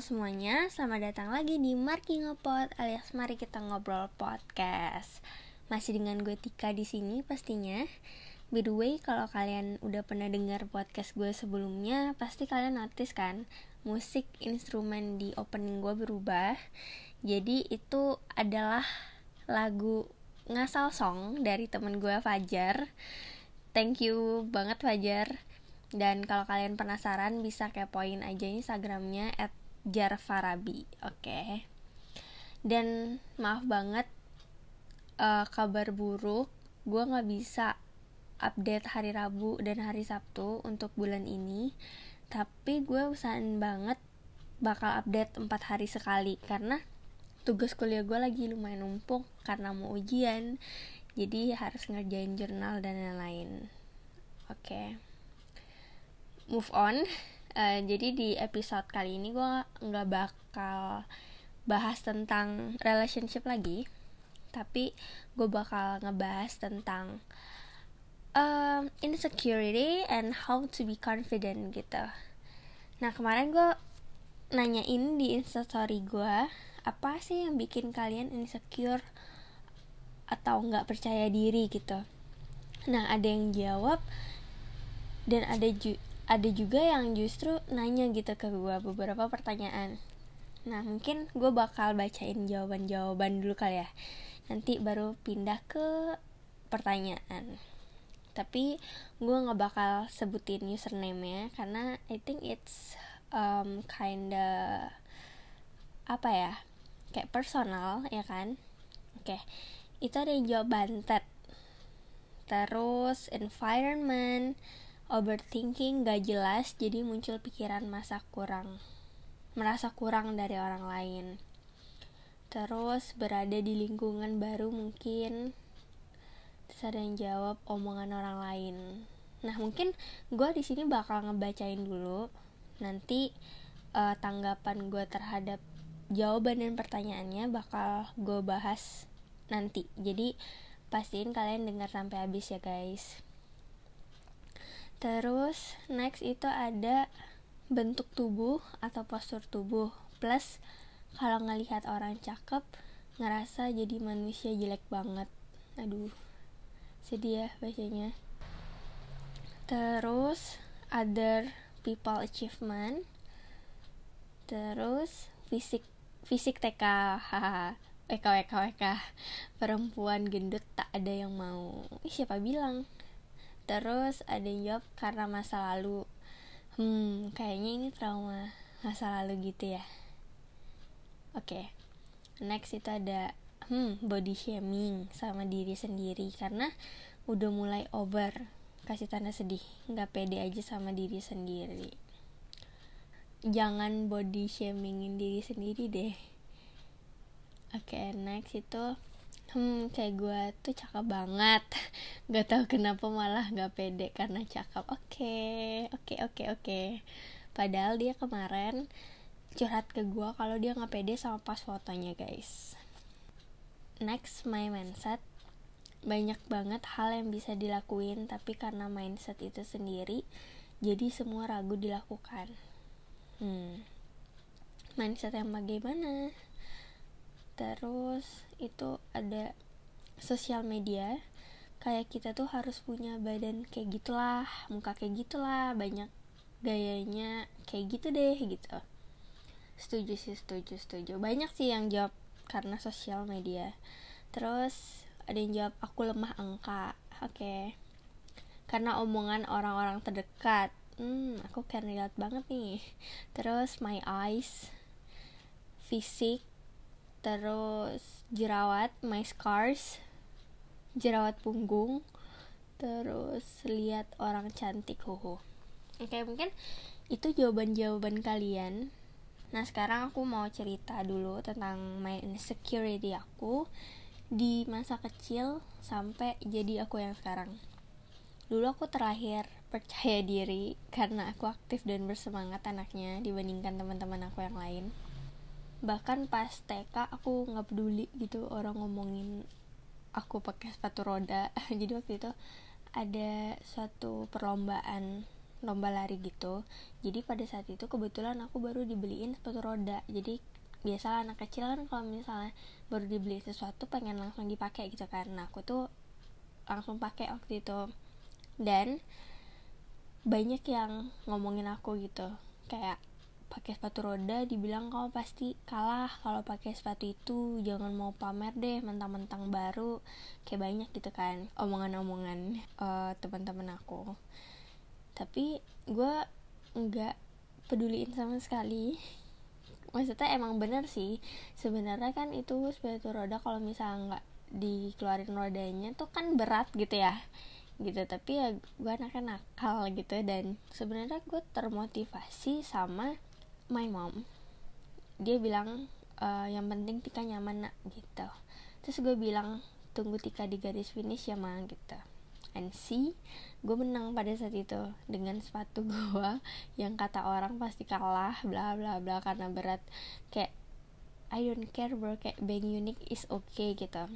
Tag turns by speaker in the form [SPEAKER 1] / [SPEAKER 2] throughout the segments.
[SPEAKER 1] semuanya, selamat datang lagi di Marking Ngepot alias Mari Kita Ngobrol Podcast. Masih dengan gue Tika di sini pastinya. By the way, kalau kalian udah pernah dengar podcast gue sebelumnya, pasti kalian notice kan, musik instrumen di opening gue berubah. Jadi itu adalah lagu ngasal song dari temen gue Fajar. Thank you banget Fajar. Dan kalau kalian penasaran bisa kepoin aja Instagramnya at Jarfarabi oke okay. dan maaf banget uh, kabar buruk gue nggak bisa update hari Rabu dan hari Sabtu untuk bulan ini tapi gue usahain banget bakal update 4 hari sekali karena tugas kuliah gue lagi lumayan numpuk karena mau ujian jadi harus ngerjain jurnal dan lain-lain oke okay. move on Eh, jadi di episode kali ini gue nggak bakal bahas tentang relationship lagi, tapi gue bakal ngebahas tentang um, insecurity and how to be confident gitu. Nah kemarin gue nanyain di instastory gue apa sih yang bikin kalian insecure atau nggak percaya diri gitu. Nah ada yang jawab dan ada ada juga yang justru nanya gitu ke gue beberapa pertanyaan nah mungkin gue bakal bacain jawaban-jawaban dulu kali ya nanti baru pindah ke pertanyaan tapi gue nggak bakal sebutin username-nya karena I think it's um, kinda apa ya kayak personal ya kan oke okay. itu ada yang jawab bantet terus environment Overthinking gak jelas, jadi muncul pikiran masa kurang, merasa kurang dari orang lain. Terus berada di lingkungan baru mungkin terus ada yang jawab omongan orang lain. Nah mungkin gue di sini bakal ngebacain dulu nanti uh, tanggapan gue terhadap jawaban dan pertanyaannya bakal gue bahas nanti. Jadi pastiin kalian dengar sampai habis ya guys. Terus next itu ada bentuk tubuh atau postur tubuh. Plus kalau ngelihat orang cakep ngerasa jadi manusia jelek banget. Aduh. Sedih ya bacanya. Terus other people achievement. Terus fisik fisik TK. Haha. eka, eka. perempuan gendut tak ada yang mau siapa bilang Terus ada yang jawab karena masa lalu. Hmm, kayaknya ini trauma masa lalu gitu ya. Oke. Okay. Next itu ada hmm, body shaming sama diri sendiri karena udah mulai over. Kasih tanda sedih, nggak pede aja sama diri sendiri. Jangan body shamingin diri sendiri deh. Oke, okay, next itu hmm kayak gue tuh cakep banget gak tahu kenapa malah gak pede karena cakep oke oke oke oke padahal dia kemarin curhat ke gue kalau dia gak pede sama pas fotonya guys next my mindset banyak banget hal yang bisa dilakuin tapi karena mindset itu sendiri jadi semua ragu dilakukan hmm mindset yang bagaimana terus itu ada sosial media kayak kita tuh harus punya badan kayak gitulah muka kayak gitulah banyak gayanya kayak gitu deh gitu setuju sih setuju setuju banyak sih yang jawab karena sosial media terus ada yang jawab aku lemah angka oke okay. karena omongan orang-orang terdekat hmm aku kan lihat banget nih terus my eyes fisik terus jerawat my scars jerawat punggung terus lihat orang cantik hoho oke okay, mungkin itu jawaban-jawaban kalian nah sekarang aku mau cerita dulu tentang my insecurity aku di masa kecil sampai jadi aku yang sekarang dulu aku terakhir percaya diri karena aku aktif dan bersemangat anaknya dibandingkan teman-teman aku yang lain bahkan pas TK aku nggak peduli gitu orang ngomongin aku pakai sepatu roda jadi waktu itu ada suatu perlombaan lomba lari gitu jadi pada saat itu kebetulan aku baru dibeliin sepatu roda jadi biasa anak kecil kan kalau misalnya baru dibeli sesuatu pengen langsung dipakai gitu karena aku tuh langsung pakai waktu itu dan banyak yang ngomongin aku gitu kayak pakai sepatu roda dibilang kau pasti kalah kalau pakai sepatu itu jangan mau pamer deh mentang-mentang baru kayak banyak gitu kan omongan-omongan uh, teman-teman aku tapi gue nggak peduliin sama sekali maksudnya emang bener sih sebenarnya kan itu sepatu roda kalau misalnya nggak dikeluarin rodanya tuh kan berat gitu ya gitu tapi ya gue anaknya nakal gitu dan sebenarnya gue termotivasi sama my mom dia bilang e, yang penting Tika nyaman nak gitu terus gue bilang tunggu Tika di garis finish ya ma gitu and see gue menang pada saat itu dengan sepatu gue yang kata orang pasti kalah bla bla bla karena berat kayak I don't care bro kayak being unique is okay gitu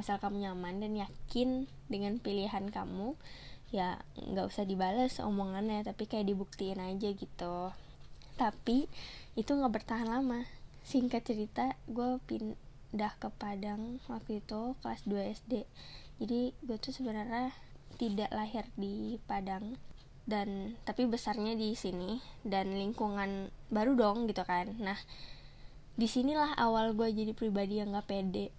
[SPEAKER 1] asal kamu nyaman dan yakin dengan pilihan kamu ya nggak usah dibales omongannya tapi kayak dibuktiin aja gitu tapi itu nggak bertahan lama singkat cerita gue pindah ke Padang waktu itu kelas 2 SD jadi gue tuh sebenarnya tidak lahir di Padang dan tapi besarnya di sini dan lingkungan baru dong gitu kan nah disinilah awal gue jadi pribadi yang gak pede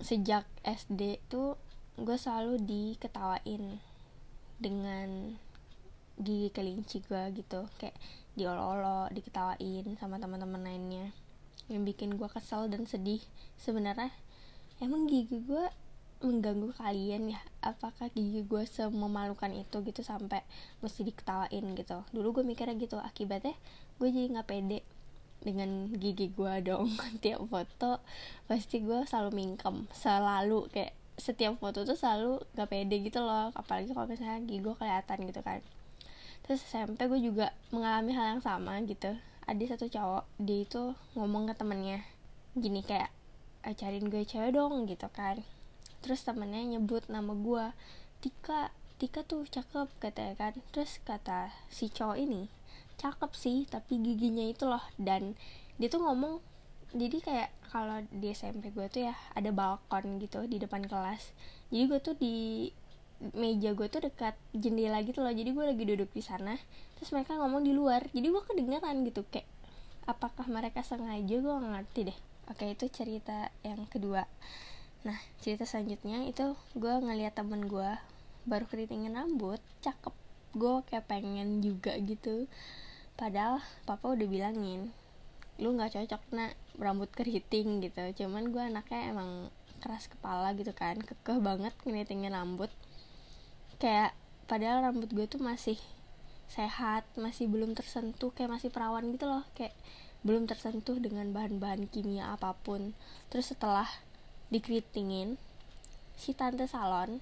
[SPEAKER 1] sejak SD tuh gue selalu diketawain dengan gigi kelinci gue gitu kayak diolok-olok diketawain sama teman-teman lainnya yang bikin gue kesel dan sedih sebenarnya emang gigi gue mengganggu kalian ya apakah gigi gue sememalukan itu gitu sampai mesti diketawain gitu dulu gue mikirnya gitu akibatnya gue jadi nggak pede dengan gigi gue dong tiap foto pasti gue selalu mingkem selalu kayak setiap foto tuh selalu gak pede gitu loh apalagi kalau misalnya gigi gue kelihatan gitu kan terus SMP gue juga mengalami hal yang sama gitu ada satu cowok dia itu ngomong ke temennya gini kayak eh, cariin gue cewek dong gitu kan terus temennya nyebut nama gue Tika Tika tuh cakep katanya kan terus kata si cowok ini cakep sih tapi giginya itu loh dan dia tuh ngomong jadi kayak kalau di SMP gue tuh ya ada balkon gitu di depan kelas jadi gue tuh di meja gue tuh dekat jendela gitu loh jadi gue lagi duduk di sana terus mereka ngomong di luar jadi gue kedengeran gitu kayak apakah mereka sengaja gue ngerti deh oke itu cerita yang kedua nah cerita selanjutnya itu gue ngeliat temen gue baru keritingin rambut cakep gue kayak pengen juga gitu padahal papa udah bilangin lu nggak cocok nak rambut keriting gitu cuman gue anaknya emang keras kepala gitu kan kekeh banget ngeritingin rambut kayak padahal rambut gue tuh masih sehat masih belum tersentuh kayak masih perawan gitu loh kayak belum tersentuh dengan bahan-bahan kimia apapun terus setelah dikritingin si tante salon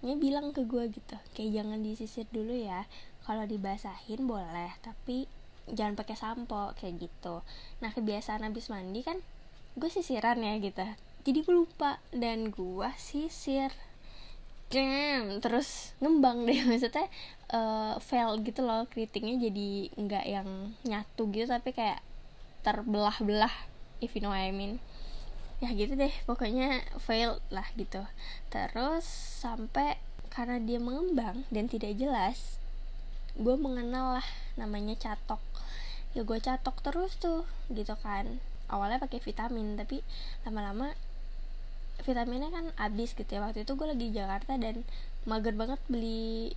[SPEAKER 1] nya bilang ke gue gitu kayak jangan disisir dulu ya kalau dibasahin boleh tapi jangan pakai sampo kayak gitu nah kebiasaan abis mandi kan gue sisiran ya gitu jadi gue lupa dan gue sisir jam terus ngembang deh maksudnya uh, eh, fail gitu loh kritiknya jadi nggak yang nyatu gitu tapi kayak terbelah-belah if you know what I mean ya gitu deh pokoknya fail lah gitu terus sampai karena dia mengembang dan tidak jelas gue mengenal lah namanya catok ya gue catok terus tuh gitu kan awalnya pakai vitamin tapi lama-lama vitaminnya kan habis gitu ya waktu itu gue lagi di Jakarta dan mager banget beli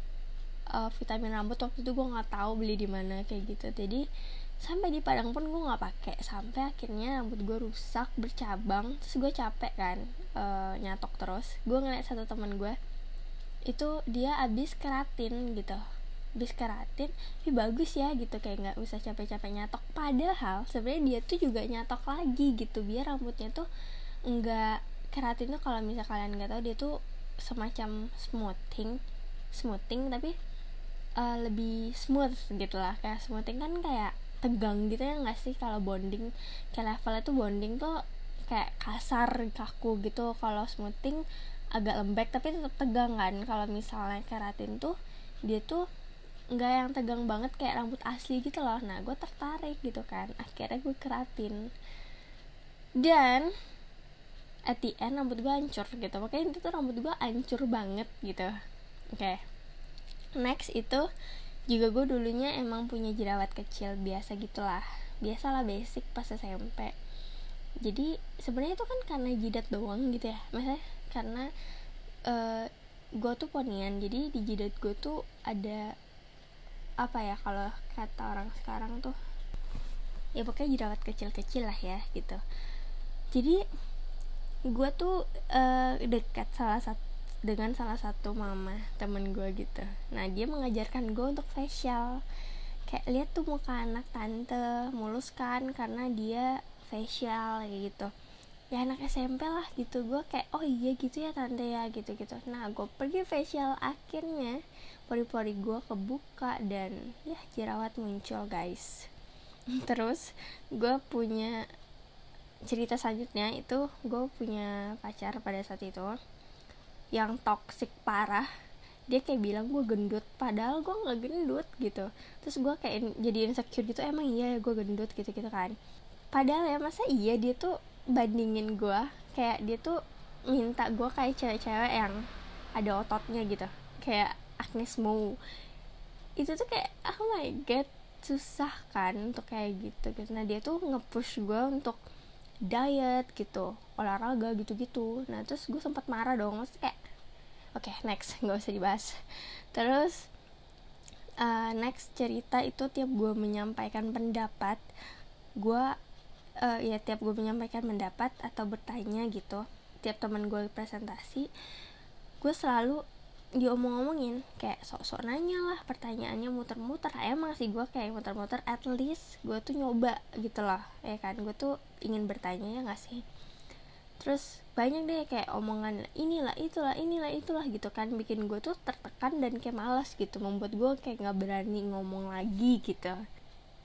[SPEAKER 1] uh, vitamin rambut waktu itu gue nggak tahu beli di mana kayak gitu jadi sampai di Padang pun gue nggak pakai sampai akhirnya rambut gue rusak bercabang terus gue capek kan uh, nyatok terus gue ngeliat satu teman gue itu dia abis keratin gitu abis keratin tapi bagus ya gitu kayak nggak usah capek-capek nyatok padahal sebenarnya dia tuh juga nyatok lagi gitu biar rambutnya tuh nggak keratin tuh kalau misal kalian nggak tahu dia tuh semacam smoothing smoothing tapi uh, lebih smooth gitu lah kayak smoothing kan kayak tegang gitu ya nggak sih kalau bonding kayak levelnya tuh bonding tuh kayak kasar kaku gitu kalau smoothing agak lembek tapi tetap tegang kan kalau misalnya keratin tuh dia tuh nggak yang tegang banget kayak rambut asli gitu loh nah gue tertarik gitu kan akhirnya gue keratin dan at eh, the end rambut gue hancur gitu makanya itu tuh rambut gue hancur banget gitu oke okay. next itu juga gue dulunya emang punya jerawat kecil biasa gitulah biasalah basic pas SMP jadi sebenarnya itu kan karena jidat doang gitu ya maksudnya karena uh, eh, gue tuh ponian jadi di jidat gue tuh ada apa ya kalau kata orang sekarang tuh ya pokoknya jerawat kecil-kecil lah ya gitu jadi gue tuh uh, dekat salah satu dengan salah satu mama temen gue gitu nah dia mengajarkan gue untuk facial kayak lihat tuh muka anak tante mulus kan karena dia facial gitu ya anak SMP lah gitu gue kayak oh iya gitu ya tante ya gitu gitu nah gue pergi facial akhirnya pori-pori gue kebuka dan ya jerawat muncul guys terus gue punya cerita selanjutnya itu gue punya pacar pada saat itu yang toxic parah dia kayak bilang gue gendut padahal gue nggak gendut gitu terus gue kayak jadi insecure gitu emang iya ya gue gendut gitu gitu kan padahal ya masa iya dia tuh bandingin gue kayak dia tuh minta gue kayak cewek-cewek yang ada ototnya gitu kayak Agnes Mo itu tuh kayak oh my god susah kan untuk kayak gitu karena dia tuh ngepush gue untuk diet gitu olahraga gitu-gitu nah terus gue sempat marah dong eh oke okay, next nggak usah dibahas terus uh, next cerita itu tiap gue menyampaikan pendapat gue uh, ya tiap gue menyampaikan pendapat atau bertanya gitu tiap teman gue presentasi gue selalu diomong-omongin kayak sok-sok nanya lah pertanyaannya muter-muter emang sih gue kayak muter-muter at least gue tuh nyoba gitu loh ya kan gue tuh ingin bertanya ya gak sih terus banyak deh kayak omongan inilah itulah inilah itulah gitu kan bikin gue tuh tertekan dan kayak malas gitu membuat gue kayak nggak berani ngomong lagi gitu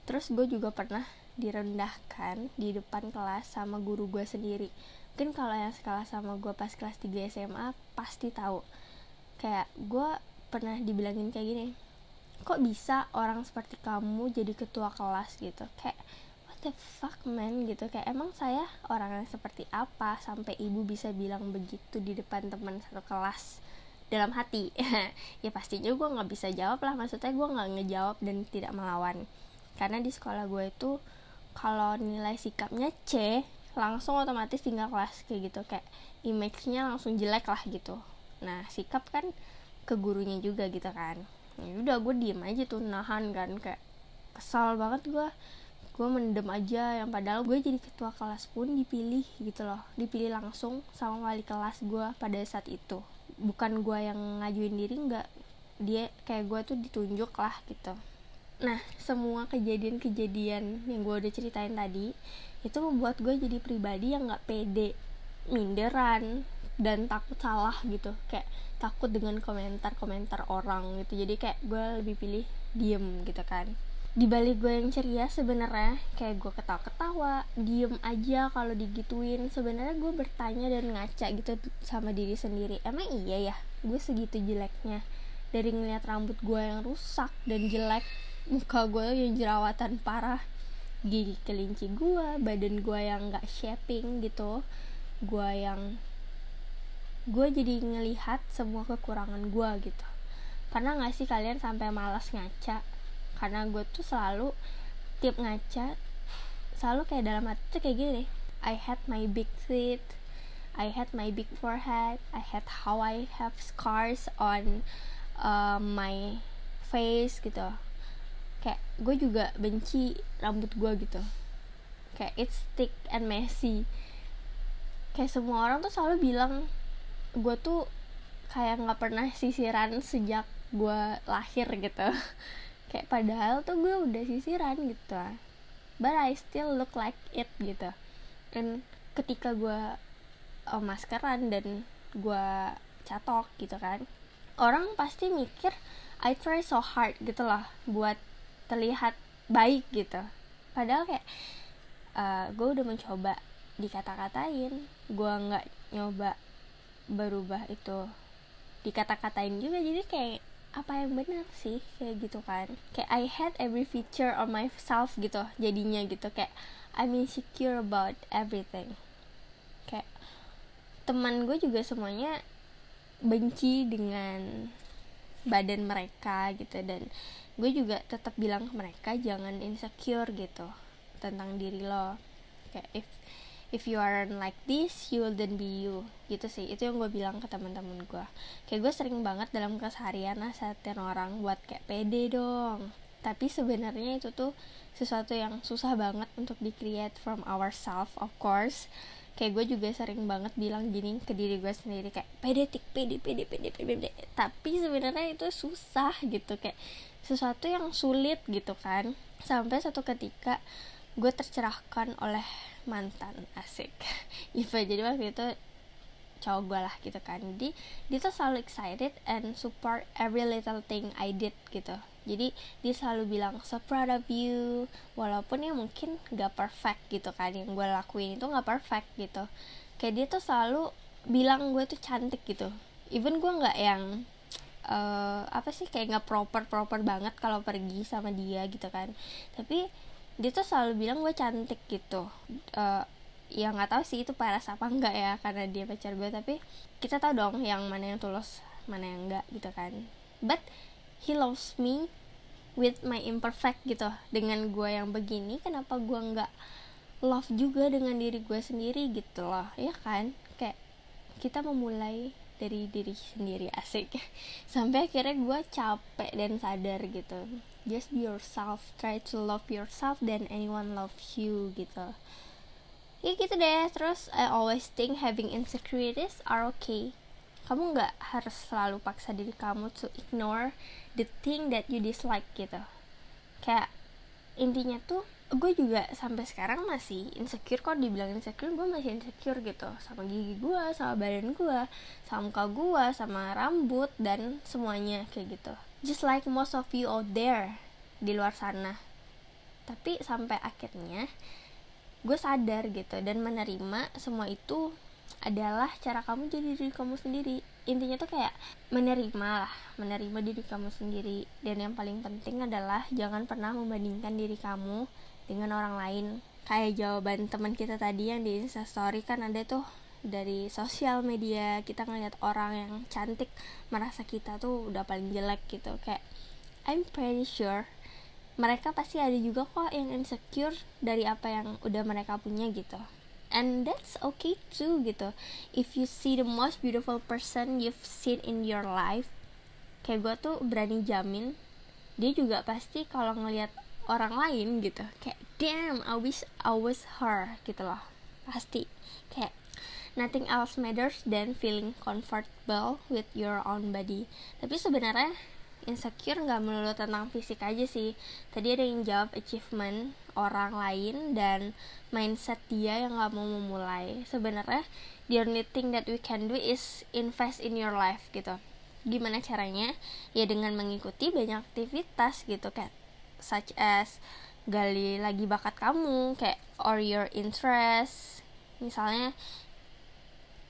[SPEAKER 1] terus gue juga pernah direndahkan di depan kelas sama guru gue sendiri mungkin kalau yang sekolah sama gue pas kelas 3 SMA pasti tahu kayak gue pernah dibilangin kayak gini kok bisa orang seperti kamu jadi ketua kelas gitu kayak what the fuck man gitu kayak emang saya orang yang seperti apa sampai ibu bisa bilang begitu di depan teman satu kelas dalam hati ya pastinya gue nggak bisa jawab lah maksudnya gue nggak ngejawab dan tidak melawan karena di sekolah gue itu kalau nilai sikapnya C langsung otomatis tinggal kelas kayak gitu kayak image-nya langsung jelek lah gitu nah sikap kan ke gurunya juga gitu kan ya udah gue diem aja tuh nahan kan kayak kesal banget gue gue mendem aja yang padahal gue jadi ketua kelas pun dipilih gitu loh dipilih langsung sama wali kelas gue pada saat itu bukan gue yang ngajuin diri nggak dia kayak gue tuh ditunjuk lah gitu nah semua kejadian-kejadian yang gue udah ceritain tadi itu membuat gue jadi pribadi yang nggak pede minderan dan takut salah gitu kayak takut dengan komentar-komentar orang gitu jadi kayak gue lebih pilih diem gitu kan di balik gue yang ceria sebenarnya kayak gue ketawa-ketawa diem aja kalau digituin sebenarnya gue bertanya dan ngaca gitu sama diri sendiri emang iya ya gue segitu jeleknya dari ngeliat rambut gue yang rusak dan jelek muka gue yang jerawatan parah gigi kelinci gue badan gue yang nggak shaping gitu gue yang gue jadi ngelihat semua kekurangan gue gitu pernah gak sih kalian sampai malas ngaca karena gue tuh selalu tiap ngaca selalu kayak dalam hati tuh kayak gini I had my big teeth I had my big forehead I had how I have scars on uh, my face gitu kayak gue juga benci rambut gue gitu kayak it's thick and messy kayak semua orang tuh selalu bilang gue tuh kayak nggak pernah sisiran sejak gue lahir gitu kayak padahal tuh gue udah sisiran gitu but I still look like it gitu dan ketika gue oh, maskeran dan gue catok gitu kan orang pasti mikir I try so hard gitu loh buat terlihat baik gitu padahal kayak uh, eh, gue udah mencoba dikata-katain gue nggak nyoba berubah itu dikata-katain juga jadi kayak apa yang benar sih kayak gitu kan kayak I had every feature on myself gitu jadinya gitu kayak I'm insecure about everything kayak teman gue juga semuanya benci dengan badan mereka gitu dan gue juga tetap bilang ke mereka jangan insecure gitu tentang diri lo kayak if if you aren't like this you will then be you gitu sih itu yang gue bilang ke teman-teman gue kayak gue sering banget dalam keseharian nasihatin orang buat kayak pede dong tapi sebenarnya itu tuh sesuatu yang susah banget untuk di create from ourselves of course kayak gue juga sering banget bilang gini ke diri gue sendiri kayak pede tik pede pede pede pede, pede. tapi sebenarnya itu susah gitu kayak sesuatu yang sulit gitu kan sampai satu ketika gue tercerahkan oleh mantan asik Iva jadi waktu itu cowok gue lah gitu kan jadi dia tuh selalu excited and support every little thing I did gitu jadi dia selalu bilang so proud of you walaupun ya mungkin gak perfect gitu kan yang gue lakuin itu gak perfect gitu kayak dia tuh selalu bilang gue tuh cantik gitu even gue nggak yang uh, apa sih kayak nggak proper proper banget kalau pergi sama dia gitu kan tapi dia tuh selalu bilang gue cantik gitu uh, ya nggak tahu sih itu paras apa enggak ya karena dia pacar gue tapi kita tahu dong yang mana yang tulus mana yang enggak gitu kan but he loves me with my imperfect gitu dengan gue yang begini kenapa gue nggak love juga dengan diri gue sendiri gitu loh ya kan kayak kita memulai dari diri sendiri asik sampai akhirnya gue capek dan sadar gitu just be yourself try to love yourself than anyone love you gitu ya gitu deh terus I always think having insecurities are okay kamu nggak harus selalu paksa diri kamu to ignore the thing that you dislike gitu kayak intinya tuh gue juga sampai sekarang masih insecure kok dibilang insecure gue masih insecure gitu sama gigi gue sama badan gue sama muka gue sama rambut dan semuanya kayak gitu just like most of you out there di luar sana tapi sampai akhirnya gue sadar gitu dan menerima semua itu adalah cara kamu jadi diri kamu sendiri intinya tuh kayak menerima lah menerima diri kamu sendiri dan yang paling penting adalah jangan pernah membandingkan diri kamu dengan orang lain kayak jawaban teman kita tadi yang di instastory kan ada tuh dari sosial media kita ngeliat orang yang cantik merasa kita tuh udah paling jelek gitu kayak I'm pretty sure mereka pasti ada juga kok yang insecure dari apa yang udah mereka punya gitu and that's okay too gitu if you see the most beautiful person you've seen in your life kayak gue tuh berani jamin dia juga pasti kalau ngelihat orang lain gitu kayak damn I wish I was her gitu loh pasti kayak nothing else matters than feeling comfortable with your own body. Tapi sebenarnya insecure nggak melulu tentang fisik aja sih. Tadi ada yang jawab achievement orang lain dan mindset dia yang nggak mau memulai. Sebenarnya the only thing that we can do is invest in your life gitu. Gimana caranya? Ya dengan mengikuti banyak aktivitas gitu kayak such as gali lagi bakat kamu kayak or your interest misalnya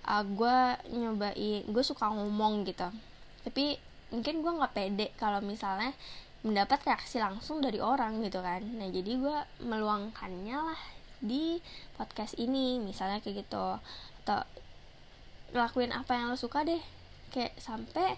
[SPEAKER 1] uh, ah, gue nyobain gue suka ngomong gitu tapi mungkin gue nggak pede kalau misalnya mendapat reaksi langsung dari orang gitu kan nah jadi gue meluangkannya lah di podcast ini misalnya kayak gitu atau lakuin apa yang lo suka deh kayak sampai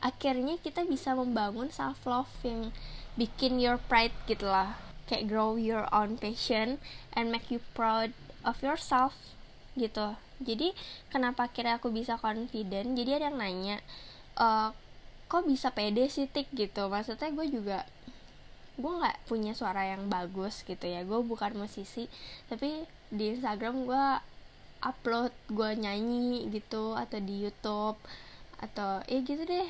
[SPEAKER 1] akhirnya kita bisa membangun self love yang bikin your pride gitu lah kayak grow your own passion and make you proud of yourself gitu jadi kenapa kira aku bisa confident jadi ada yang nanya e, kok bisa pede sih tik gitu maksudnya gue juga gue nggak punya suara yang bagus gitu ya gue bukan musisi tapi di Instagram gue upload gue nyanyi gitu atau di YouTube atau ya eh, gitu deh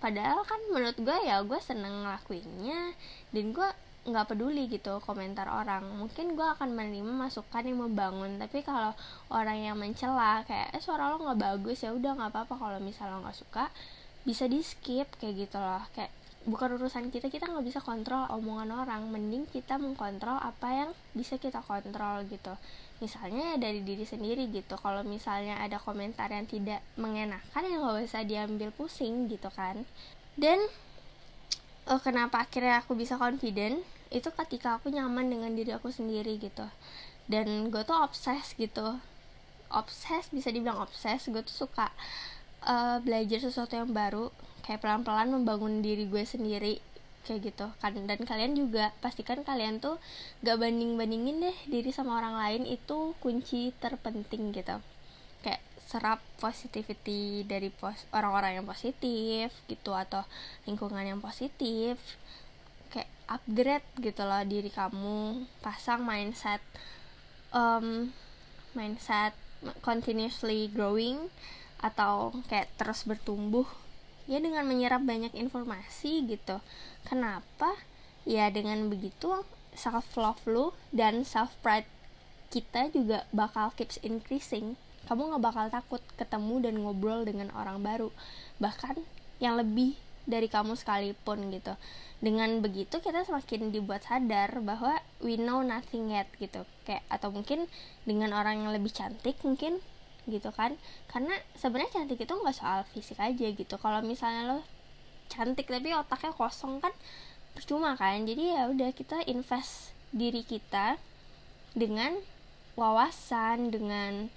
[SPEAKER 1] padahal kan menurut gue ya gue seneng ngelakuinnya dan gue nggak peduli gitu komentar orang mungkin gue akan menerima masukan yang membangun tapi kalau orang yang mencela kayak eh, suara lo nggak bagus ya udah nggak apa-apa kalau misalnya lo nggak suka bisa di skip kayak gitu loh kayak bukan urusan kita kita nggak bisa kontrol omongan orang mending kita mengkontrol apa yang bisa kita kontrol gitu misalnya dari diri sendiri gitu kalau misalnya ada komentar yang tidak mengenakan yang nggak usah diambil pusing gitu kan dan oh, kenapa akhirnya aku bisa confident itu ketika aku nyaman dengan diri aku sendiri gitu dan gue tuh obses gitu obses bisa dibilang obses gue tuh suka uh, belajar sesuatu yang baru kayak pelan-pelan membangun diri gue sendiri kayak gitu kan dan kalian juga pastikan kalian tuh gak banding bandingin deh diri sama orang lain itu kunci terpenting gitu kayak serap positivity dari pos orang-orang yang positif gitu atau lingkungan yang positif kayak upgrade gitu loh diri kamu pasang mindset um, mindset continuously growing atau kayak terus bertumbuh ya dengan menyerap banyak informasi gitu kenapa ya dengan begitu self love lu dan self pride kita juga bakal keeps increasing kamu gak bakal takut ketemu dan ngobrol dengan orang baru bahkan yang lebih dari kamu sekalipun gitu dengan begitu kita semakin dibuat sadar bahwa we know nothing yet gitu kayak atau mungkin dengan orang yang lebih cantik mungkin gitu kan karena sebenarnya cantik itu nggak soal fisik aja gitu kalau misalnya lo cantik tapi otaknya kosong kan percuma kan jadi ya udah kita invest diri kita dengan wawasan dengan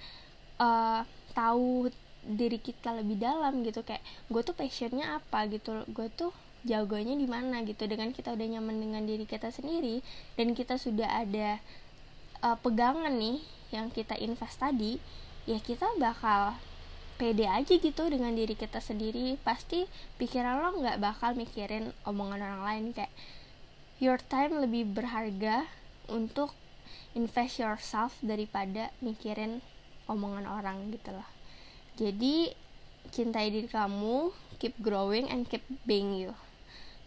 [SPEAKER 1] uh, tahu diri kita lebih dalam gitu kayak gue tuh passionnya apa gitu gue tuh jagonya di mana gitu dengan kita udah nyaman dengan diri kita sendiri dan kita sudah ada uh, pegangan nih yang kita invest tadi ya kita bakal pede aja gitu dengan diri kita sendiri pasti pikiran lo nggak bakal mikirin omongan orang lain kayak your time lebih berharga untuk invest yourself daripada mikirin omongan orang gitu loh jadi cintai diri kamu keep growing and keep being you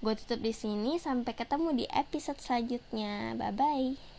[SPEAKER 1] gue tutup di sini sampai ketemu di episode selanjutnya bye bye